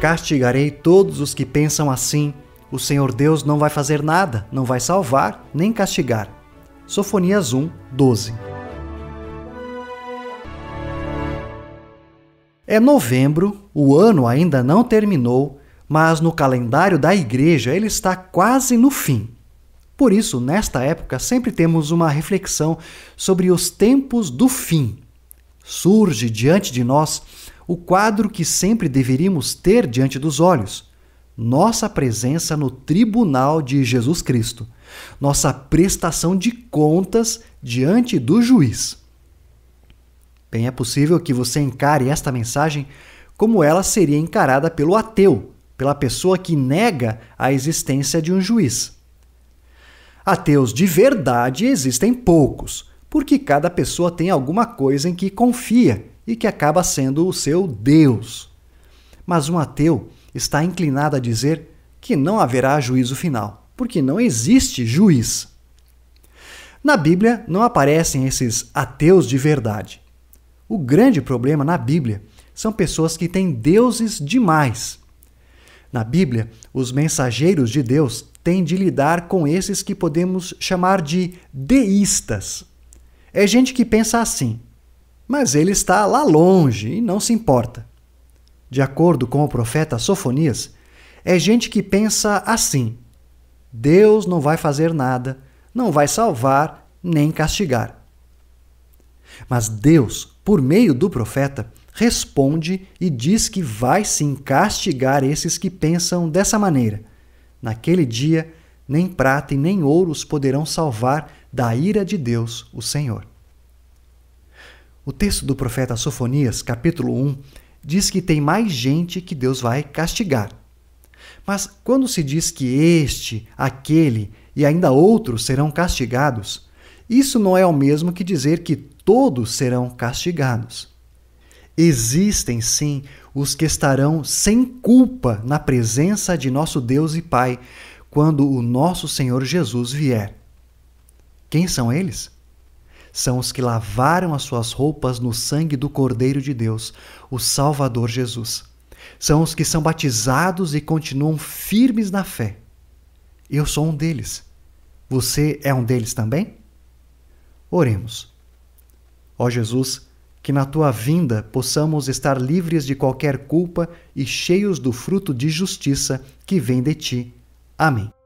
Castigarei todos os que pensam assim. O Senhor Deus não vai fazer nada, não vai salvar nem castigar. Sofonias 1, 12. É novembro, o ano ainda não terminou, mas no calendário da igreja ele está quase no fim. Por isso, nesta época, sempre temos uma reflexão sobre os tempos do fim surge diante de nós o quadro que sempre deveríamos ter diante dos olhos: nossa presença no tribunal de Jesus Cristo, nossa prestação de contas diante do juiz. Bem, é possível que você encare esta mensagem como ela seria encarada pelo ateu, pela pessoa que nega a existência de um juiz. Ateus de verdade existem poucos, porque cada pessoa tem alguma coisa em que confia e que acaba sendo o seu Deus. Mas um ateu está inclinado a dizer que não haverá juízo final, porque não existe juiz. Na Bíblia não aparecem esses ateus de verdade. O grande problema na Bíblia são pessoas que têm deuses demais. Na Bíblia, os mensageiros de Deus têm de lidar com esses que podemos chamar de deístas. É gente que pensa assim, mas ele está lá longe e não se importa. De acordo com o profeta Sofonias, é gente que pensa assim: Deus não vai fazer nada, não vai salvar nem castigar. Mas Deus, por meio do profeta, responde e diz que vai sim castigar esses que pensam dessa maneira. Naquele dia, nem prata e nem ouros poderão salvar da ira de Deus, o Senhor. O texto do profeta Sofonias, capítulo 1, diz que tem mais gente que Deus vai castigar. Mas quando se diz que este, aquele e ainda outros serão castigados, isso não é o mesmo que dizer que todos serão castigados. Existem sim os que estarão sem culpa na presença de nosso Deus e Pai quando o nosso Senhor Jesus vier. Quem são eles? São os que lavaram as suas roupas no sangue do Cordeiro de Deus, o Salvador Jesus. São os que são batizados e continuam firmes na fé. Eu sou um deles. Você é um deles também? Oremos. Ó Jesus, que na tua vinda possamos estar livres de qualquer culpa e cheios do fruto de justiça que vem de ti. Amém.